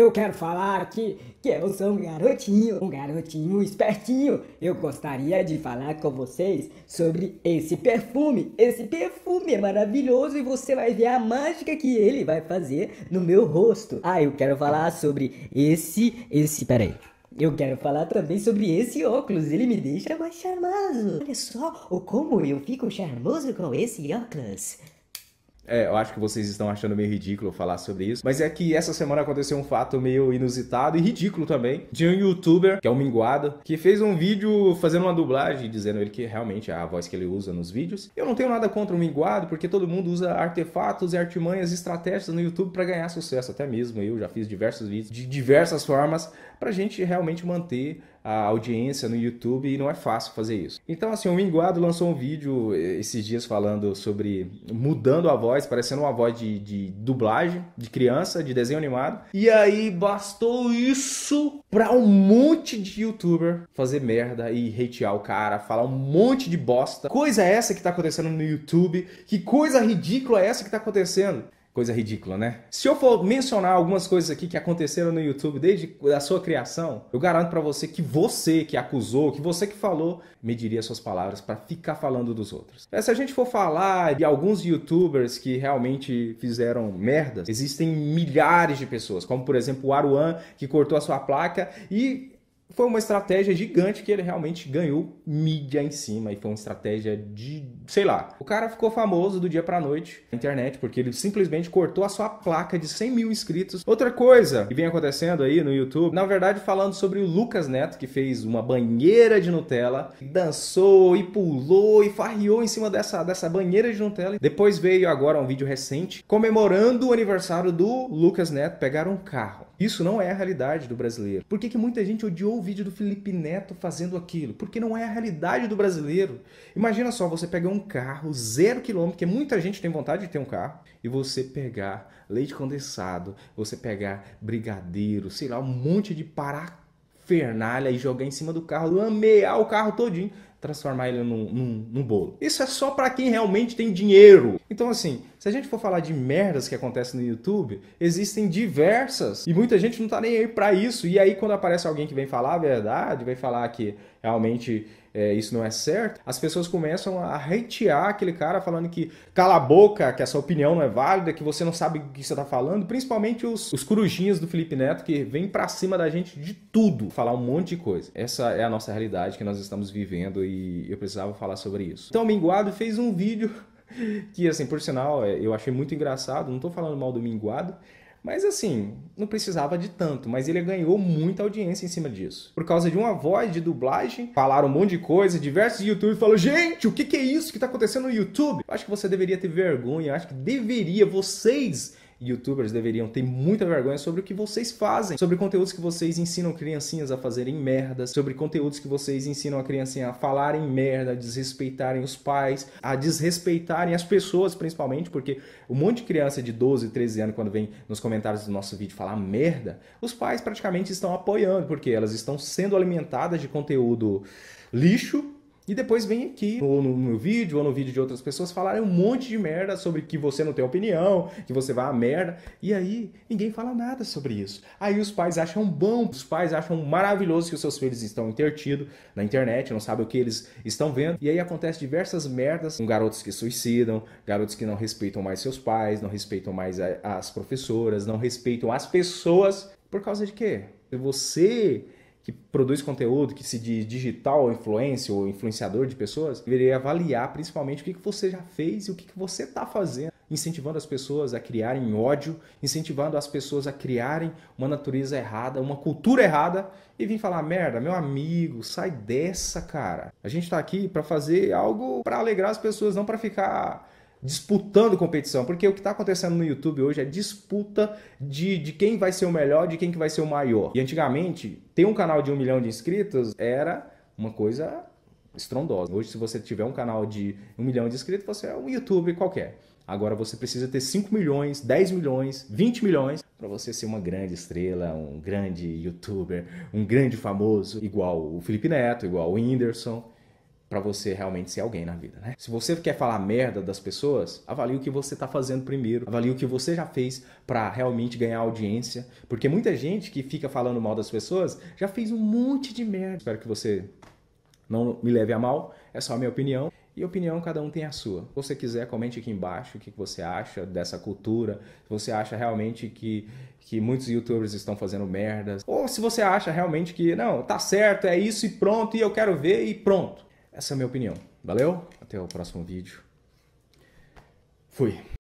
Eu quero falar aqui que eu sou um garotinho, um garotinho espertinho. Eu gostaria de falar com vocês sobre esse perfume. Esse perfume é maravilhoso e você vai ver a mágica que ele vai fazer no meu rosto. Ah, eu quero falar sobre esse, esse, peraí. Eu quero falar também sobre esse óculos, ele me deixa mais charmoso. Olha só como eu fico charmoso com esse óculos. É, eu acho que vocês estão achando meio ridículo falar sobre isso. Mas é que essa semana aconteceu um fato meio inusitado e ridículo também. De um youtuber, que é o Minguado, que fez um vídeo fazendo uma dublagem, dizendo ele que realmente é a voz que ele usa nos vídeos. Eu não tenho nada contra o Minguado, porque todo mundo usa artefatos e artimanhas estratégias no YouTube para ganhar sucesso. Até mesmo eu já fiz diversos vídeos de diversas formas pra gente realmente manter a audiência no YouTube e não é fácil fazer isso. Então, assim, o Minguado lançou um vídeo eh, esses dias falando sobre mudando a voz voz, parecendo uma voz de, de dublagem, de criança, de desenho animado. E aí bastou isso pra um monte de youtuber fazer merda e hatear o cara, falar um monte de bosta. Coisa é essa que tá acontecendo no YouTube, que coisa ridícula é essa que tá acontecendo. Coisa ridícula, né? Se eu for mencionar algumas coisas aqui que aconteceram no YouTube desde a sua criação, eu garanto para você que você que acusou, que você que falou, mediria suas palavras para ficar falando dos outros. É, se a gente for falar de alguns YouTubers que realmente fizeram merdas, existem milhares de pessoas, como por exemplo o Aruan, que cortou a sua placa e foi uma estratégia gigante que ele realmente ganhou mídia em cima e foi uma estratégia de, sei lá. O cara ficou famoso do dia para noite na internet porque ele simplesmente cortou a sua placa de 100 mil inscritos. Outra coisa que vem acontecendo aí no YouTube, na verdade falando sobre o Lucas Neto que fez uma banheira de Nutella, dançou e pulou e farriou em cima dessa, dessa banheira de Nutella. Depois veio agora um vídeo recente comemorando o aniversário do Lucas Neto pegar um carro. Isso não é a realidade do brasileiro. Por que, que muita gente odiou o vídeo do Felipe Neto fazendo aquilo? Porque não é a realidade do brasileiro. Imagina só, você pegar um carro zero quilômetro, que muita gente tem vontade de ter um carro, e você pegar leite condensado, você pegar brigadeiro, sei lá, um monte de parafernália e jogar em cima do carro, lamear o carro todinho transformar ele num, num, num bolo. Isso é só para quem realmente tem dinheiro. Então, assim, se a gente for falar de merdas que acontecem no YouTube, existem diversas. E muita gente não tá nem aí pra isso. E aí, quando aparece alguém que vem falar a verdade, vem falar que realmente é, isso não é certo, as pessoas começam a hatear aquele cara falando que cala a boca, que essa opinião não é válida, que você não sabe o que você está falando, principalmente os, os corujinhas do Felipe Neto que vêm para cima da gente de tudo, falar um monte de coisa. Essa é a nossa realidade que nós estamos vivendo e eu precisava falar sobre isso. Então, o Minguado fez um vídeo que, assim, por sinal, é, eu achei muito engraçado. Não tô falando mal do Minguado, mas assim, não precisava de tanto, mas ele ganhou muita audiência em cima disso. Por causa de uma voz de dublagem, falaram um monte de coisa, diversos youtubers falaram: gente, o que, que é isso que tá acontecendo no YouTube? Eu acho que você deveria ter vergonha, acho que deveria, vocês youtubers deveriam ter muita vergonha sobre o que vocês fazem, sobre conteúdos que vocês ensinam criancinhas a fazerem merda, sobre conteúdos que vocês ensinam a criancinha a falarem merda, a desrespeitarem os pais, a desrespeitarem as pessoas principalmente, porque um monte de criança de 12, 13 anos quando vem nos comentários do nosso vídeo falar merda, os pais praticamente estão apoiando, porque elas estão sendo alimentadas de conteúdo lixo e depois vem aqui, ou no meu vídeo, ou no vídeo de outras pessoas, falarem um monte de merda sobre que você não tem opinião, que você vai a merda. E aí, ninguém fala nada sobre isso. Aí os pais acham bom, os pais acham maravilhoso que os seus filhos estão intertidos na internet, não sabem o que eles estão vendo. E aí acontece diversas merdas com garotos que suicidam, garotos que não respeitam mais seus pais, não respeitam mais as professoras, não respeitam as pessoas. Por causa de quê? Você que produz conteúdo, que se diz digital influencer ou influenciador de pessoas, deveria avaliar principalmente o que você já fez e o que você está fazendo, incentivando as pessoas a criarem ódio, incentivando as pessoas a criarem uma natureza errada, uma cultura errada e vir falar merda, meu amigo, sai dessa, cara. A gente está aqui para fazer algo para alegrar as pessoas, não para ficar disputando competição, porque o que está acontecendo no YouTube hoje é disputa de, de quem vai ser o melhor, de quem que vai ser o maior. E antigamente, ter um canal de um milhão de inscritos era uma coisa estrondosa. Hoje, se você tiver um canal de um milhão de inscritos, você é um YouTube qualquer. Agora você precisa ter 5 milhões, 10 milhões, 20 milhões para você ser uma grande estrela, um grande youtuber, um grande famoso, igual o Felipe Neto, igual o Whindersson para você realmente ser alguém na vida, né? Se você quer falar merda das pessoas, avalie o que você está fazendo primeiro, avalie o que você já fez para realmente ganhar audiência, porque muita gente que fica falando mal das pessoas já fez um monte de merda. Espero que você não me leve a mal, é só a minha opinião. E opinião cada um tem a sua. Se você quiser, comente aqui embaixo o que você acha dessa cultura, se você acha realmente que, que muitos youtubers estão fazendo merdas, ou se você acha realmente que, não, tá certo, é isso e pronto, e eu quero ver e pronto. Essa é a minha opinião. Valeu? Até o próximo vídeo. Fui.